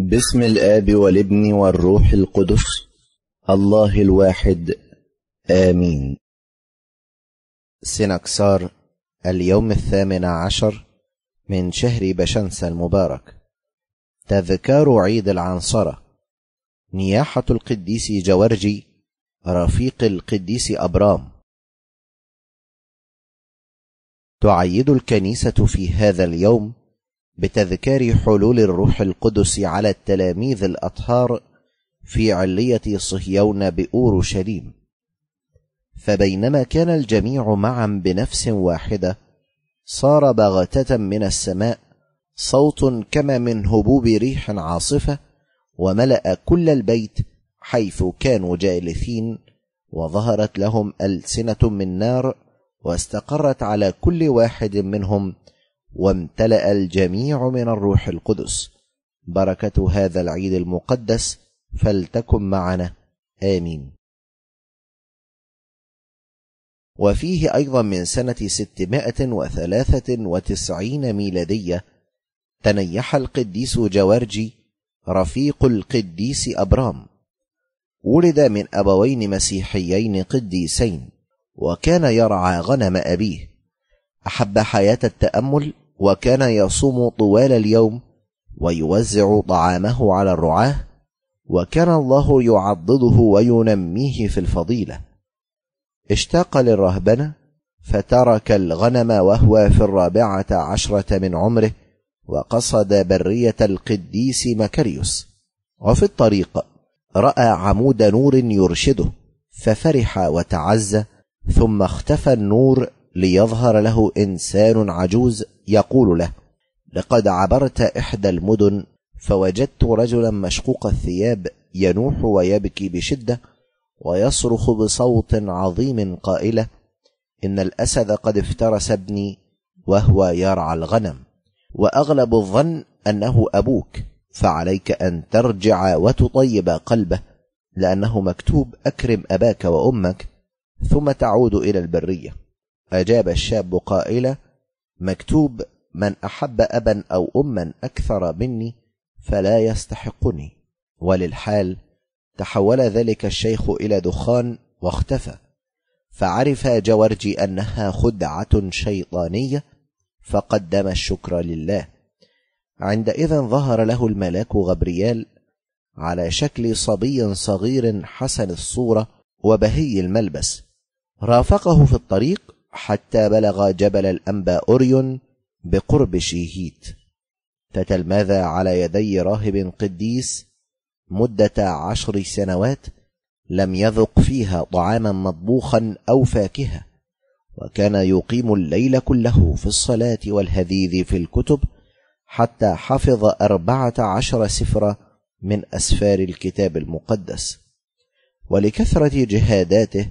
باسم الاب والابن والروح القدس الله الواحد امين سنكسار اليوم الثامن عشر من شهر بشنس المبارك تذكار عيد العنصرة نياحة القديس جورجي رفيق القديس أبرام تعيد الكنيسة في هذا اليوم بتذكار حلول الروح القدس على التلاميذ الأطهار في علية صهيون بأورشليم فبينما كان الجميع معا بنفس واحدة صار بغتة من السماء صوت كما من هبوب ريح عاصفة وملأ كل البيت حيث كانوا جالسين وظهرت لهم ألسنة من نار واستقرت على كل واحد منهم وامتلأ الجميع من الروح القدس بركة هذا العيد المقدس فلتكن معنا آمين وفيه أيضا من سنة 693 ميلادية تنيح القديس جوارجي رفيق القديس أبرام ولد من أبوين مسيحيين قديسين وكان يرعى غنم أبيه احب حياه التامل وكان يصوم طوال اليوم ويوزع طعامه على الرعاه وكان الله يعضده وينميه في الفضيله اشتاق للرهبنه فترك الغنم وهو في الرابعه عشره من عمره وقصد بريه القديس مكاريوس وفي الطريق راى عمود نور يرشده ففرح وتعزى ثم اختفى النور ليظهر له انسان عجوز يقول له لقد عبرت احدى المدن فوجدت رجلا مشقوق الثياب ينوح ويبكي بشده ويصرخ بصوت عظيم قائله ان الاسد قد افترس ابني وهو يرعى الغنم واغلب الظن انه ابوك فعليك ان ترجع وتطيب قلبه لانه مكتوب اكرم اباك وامك ثم تعود الى البريه أجاب الشاب قائلا مكتوب من أحب أبا أو أما أكثر مني فلا يستحقني وللحال تحول ذلك الشيخ إلى دخان واختفى فعرف جورجي أنها خدعة شيطانية فقدم الشكر لله عندئذ ظهر له الملاك غبريال على شكل صبي صغير حسن الصورة وبهي الملبس رافقه في الطريق حتى بلغ جبل الأنبا أوريون بقرب شيهيت تتلمذ على يدي راهب قديس مدة عشر سنوات لم يذق فيها طعاما مطبوخا أو فاكهة وكان يقيم الليل كله في الصلاة والهذيذ في الكتب حتى حفظ أربعة عشر سفرة من أسفار الكتاب المقدس ولكثرة جهاداته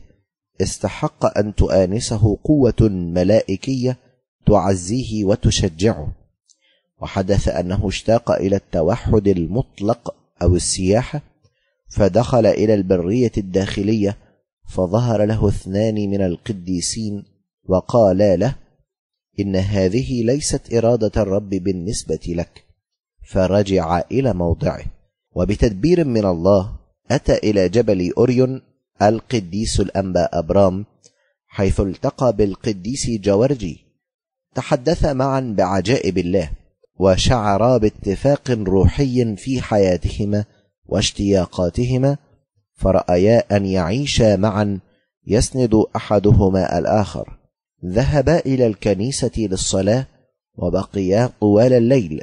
استحق ان تؤانسه قوه ملائكيه تعزيه وتشجعه وحدث انه اشتاق الى التوحد المطلق او السياحه فدخل الى البريه الداخليه فظهر له اثنان من القديسين وقالا له ان هذه ليست اراده الرب بالنسبه لك فرجع الى موضعه وبتدبير من الله اتى الى جبل اوريون القديس الأنبا أبرام حيث التقى بالقديس جورجي تحدثا معا بعجائب الله وشعرا باتفاق روحي في حياتهما واشتياقاتهما فرأيا أن يعيشا معا يسند أحدهما الآخر ذهبا إلى الكنيسة للصلاة وبقيا طوال الليل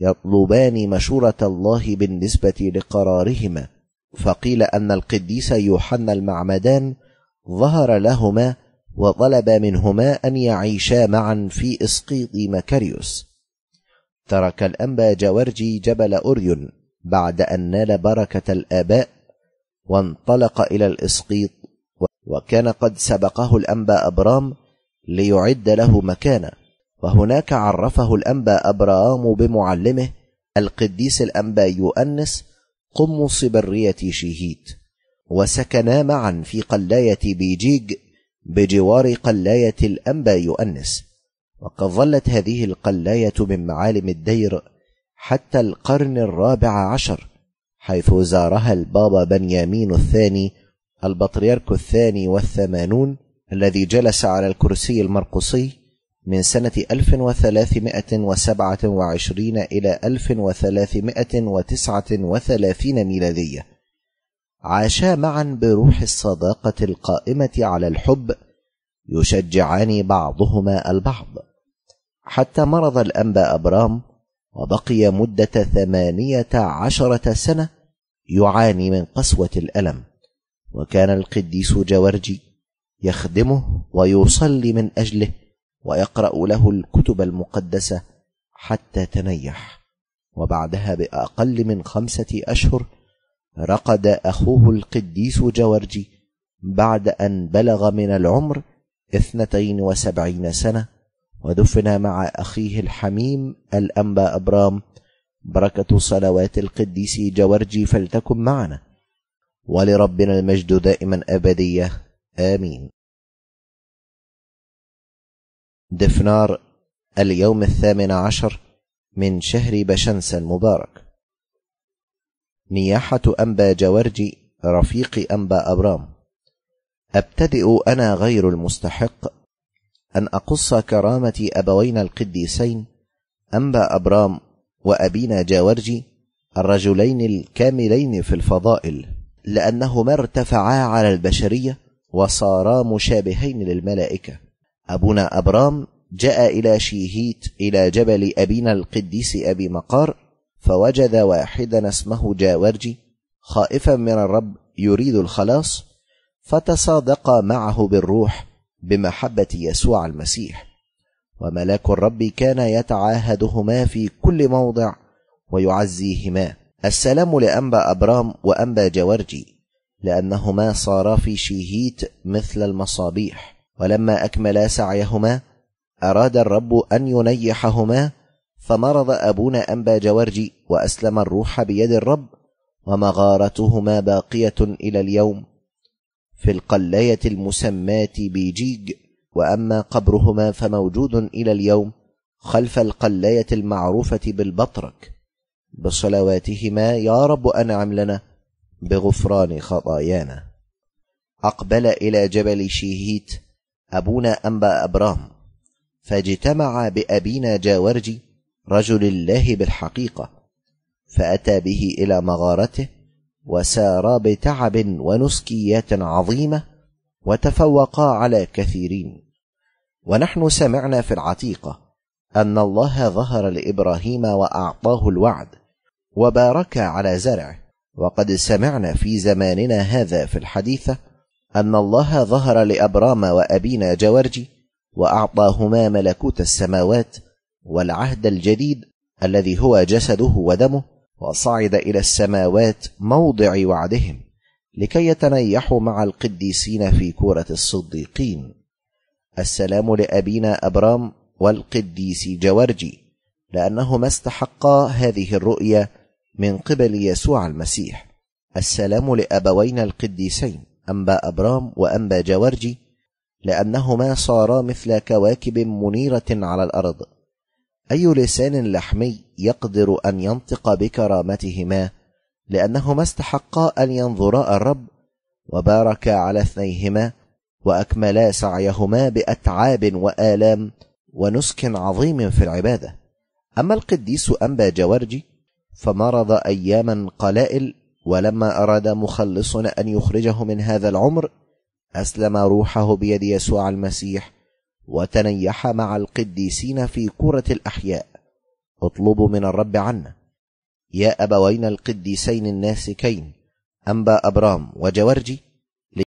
يطلبان مشورة الله بالنسبة لقرارهما فقيل أن القديس يوحنا المعمدان ظهر لهما وطلب منهما أن يعيشا معا في إسقيط مكاريوس ترك الأنبا جورجي جبل أوريون بعد أن نال بركة الآباء وانطلق إلى الإسقيط وكان قد سبقه الأنبا أبرام ليعد له مكانه وهناك عرفه الأنبا أبرام بمعلمه القديس الأنبا يؤنس قمص برية شيهيت وسكنا معا في قلاية بيجيج بجوار قلاية الأنبا يؤنس وقد ظلت هذه القلاية من معالم الدير حتى القرن الرابع عشر حيث زارها البابا بنيامين الثاني البطريرك الثاني والثمانون الذي جلس على الكرسي المرقصي من سنة 1327 إلى 1339 ميلادية عاشا معا بروح الصداقة القائمة على الحب يشجعان بعضهما البعض حتى مرض الأنبا أبرام وبقي مدة ثمانية عشرة سنة يعاني من قسوة الألم وكان القديس جورجي يخدمه ويصلي من أجله ويقرا له الكتب المقدسه حتى تنيح وبعدها باقل من خمسه اشهر رقد اخوه القديس جورجي بعد ان بلغ من العمر اثنتين وسبعين سنه ودفن مع اخيه الحميم الانبا ابرام بركه صلوات القديس جورجي فلتكن معنا ولربنا المجد دائما ابديه امين دفنار اليوم الثامن عشر من شهر بشنس المبارك نياحة أنبا جورجي رفيق أنبا أبرام أبتدئ أنا غير المستحق أن أقص كرامة أبوينا القديسين أنبا أبرام وأبينا جاورجي الرجلين الكاملين في الفضائل لأنهما ارتفعا على البشرية وصارا مشابهين للملائكة أبونا أبرام جاء إلى شيهيت إلى جبل أبينا القديس أبي مقار فوجد واحدا اسمه جاورجي خائفا من الرب يريد الخلاص فتصادق معه بالروح بمحبة يسوع المسيح وملاك الرب كان يتعاهدهما في كل موضع ويعزيهما السلام لأنبا أبرام وأنبا جورجي لأنهما صارا في شيهيت مثل المصابيح ولما أكملا سعيهما أراد الرب أن ينيحهما فمرض أبونا أنبا جورجي وأسلم الروح بيد الرب ومغارتهما باقية إلى اليوم في القلاية المسماة بيجيج وأما قبرهما فموجود إلى اليوم خلف القلاية المعروفة بالبطرك بصلواتهما يا رب أنعم لنا بغفران خطايانا أقبل إلى جبل شيهيت أبونا أنبأ أبرام فاجتمع بأبينا جاورجي رجل الله بالحقيقة فأتى به إلى مغارته وسارا بتعب ونسكيات عظيمة وتفوقا على كثيرين ونحن سمعنا في العتيقة أن الله ظهر لإبراهيم وأعطاه الوعد وبارك على زرعه وقد سمعنا في زماننا هذا في الحديثة أن الله ظهر لأبرام وأبينا جورجي وأعطاهما ملكوت السماوات والعهد الجديد الذي هو جسده ودمه وصعد إلى السماوات موضع وعدهم لكي يتنيحوا مع القديسين في كورة الصديقين السلام لأبينا أبرام والقديس جورجي لأنهما استحقا هذه الرؤية من قبل يسوع المسيح السلام لأبوينا القديسين أنبا أبرام وأنبا جوارجي لأنهما صارا مثل كواكب منيرة على الأرض أي لسان لحمي يقدر أن ينطق بكرامتهما لأنهما استحقا أن ينظرا الرب وبارك على اثنيهما وأكملا سعيهما بأتعاب وآلام ونسك عظيم في العبادة أما القديس أنبا جورجي فمرض أياما قلائل ولما أراد مخلصنا أن يخرجه من هذا العمر أسلم روحه بيد يسوع المسيح وتنيح مع القديسين في كرة الأحياء اطلبوا من الرب عنا يا أبوين القديسين الناسكين أنبا أبرام وجورجي